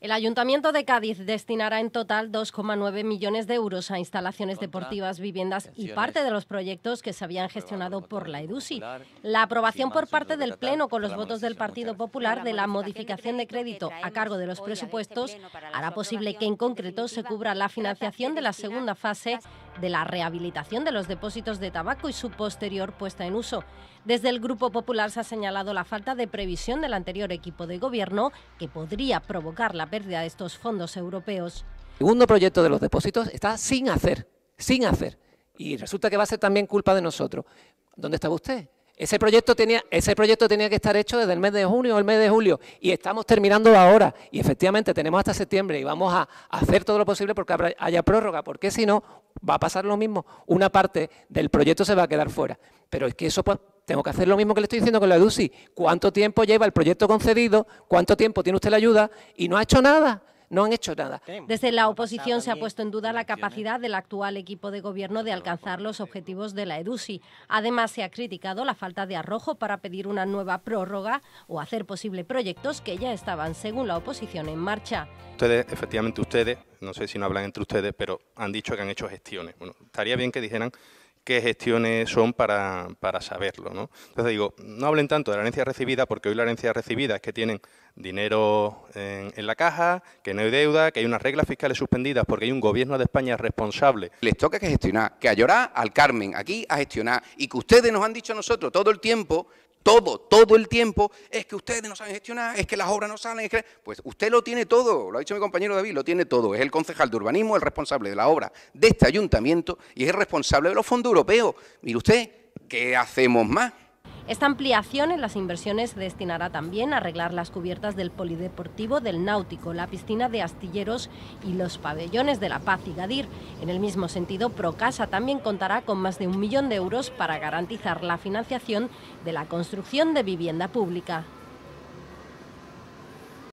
El Ayuntamiento de Cádiz destinará en total 2,9 millones de euros a instalaciones deportivas, viviendas y parte de los proyectos que se habían gestionado por la EDUSI. La aprobación por parte del Pleno con los votos del Partido Popular de la modificación de crédito a cargo de los este presupuestos hará posible que en concreto se cubra la financiación de la segunda fase de la rehabilitación de los depósitos de tabaco y su posterior puesta en uso. Desde el Grupo Popular se ha señalado la falta de previsión del anterior equipo de gobierno que podría provocar la pérdida de estos fondos europeos. El segundo proyecto de los depósitos está sin hacer, sin hacer. Y resulta que va a ser también culpa de nosotros. ¿Dónde estaba usted? Ese proyecto, tenía, ese proyecto tenía que estar hecho desde el mes de junio o el mes de julio y estamos terminando ahora. Y efectivamente tenemos hasta septiembre y vamos a hacer todo lo posible porque haya prórroga, porque si no, va a pasar lo mismo. Una parte del proyecto se va a quedar fuera. Pero es que eso pues, tengo que hacer lo mismo que le estoy diciendo con la EDUCI. ¿Cuánto tiempo lleva el proyecto concedido? ¿Cuánto tiempo tiene usted la ayuda? Y no ha hecho nada. No han hecho nada. Desde la oposición se ha puesto en duda la capacidad del actual equipo de gobierno de alcanzar los objetivos de la EDUSI. Además, se ha criticado la falta de arrojo para pedir una nueva prórroga o hacer posible proyectos que ya estaban, según la oposición, en marcha ustedes, efectivamente ustedes, no sé si no hablan entre ustedes, pero han dicho que han hecho gestiones. Bueno, estaría bien que dijeran qué gestiones son para, saberlo. ¿no? Entonces digo, no hablen tanto de la herencia recibida, porque hoy la herencia recibida es que tienen dinero en, la caja, que no hay deuda, que hay unas reglas fiscales suspendidas porque hay un gobierno de España responsable. Les toca que gestionar, que a llorar al Carmen, aquí a gestionar, y que ustedes nos han dicho a nosotros todo el tiempo todo, todo el tiempo, es que ustedes no saben gestionar, es que las obras no salen, es Pues usted lo tiene todo, lo ha dicho mi compañero David, lo tiene todo. Es el concejal de urbanismo, el responsable de la obra de este ayuntamiento y es el responsable de los fondos europeos. Mire usted, ¿qué hacemos más? Esta ampliación en las inversiones se destinará también a arreglar las cubiertas del polideportivo del Náutico, la piscina de Astilleros y los pabellones de La Paz y Gadir. En el mismo sentido, Procasa también contará con más de un millón de euros para garantizar la financiación de la construcción de vivienda pública.